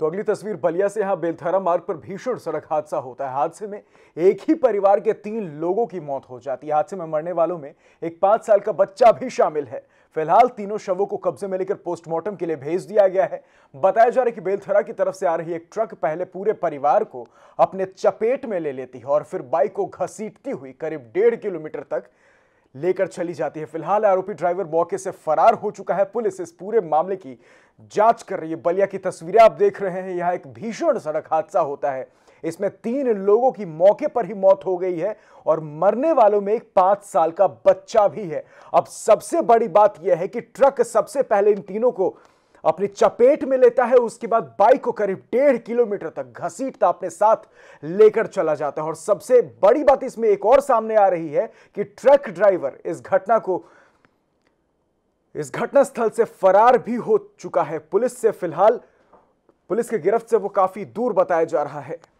तो अगली तस्वीर बलिया से यहां बेलथरा मार्ग पर भीषण सड़क हादसा होता है हादसे में एक ही परिवार के तीन लोगों की मौत हो जाती है हादसे में मरने वालों में एक पांच साल का बच्चा भी शामिल है फिलहाल तीनों शवों को कब्जे में लेकर पोस्टमार्टम के लिए भेज दिया गया है बताया जा रहा है कि बेलथरा की तरफ से आ रही एक ट्रक पहले पूरे परिवार को अपने चपेट में ले लेती है और फिर बाइक को घसीटती हुई करीब डेढ़ किलोमीटर तक लेकर चली जाती है फिलहाल आरोपी ड्राइवर मौके से फरार हो चुका है पुलिस इस पूरे मामले की जांच कर रही है बलिया की तस्वीरें आप देख रहे हैं यहां एक भीषण सड़क हादसा होता है इसमें तीन लोगों की मौके पर ही मौत हो गई है और मरने वालों में एक पांच साल का बच्चा भी है अब सबसे बड़ी बात यह है कि ट्रक सबसे पहले इन तीनों को अपनी चपेट में लेता है उसके बाद बाइक को करीब डेढ़ किलोमीटर तक घसीटता अपने साथ लेकर चला जाता है और सबसे बड़ी बात इसमें एक और सामने आ रही है कि ट्रक ड्राइवर इस घटना को इस घटनास्थल से फरार भी हो चुका है पुलिस से फिलहाल पुलिस की गिरफ्त से वो काफी दूर बताया जा रहा है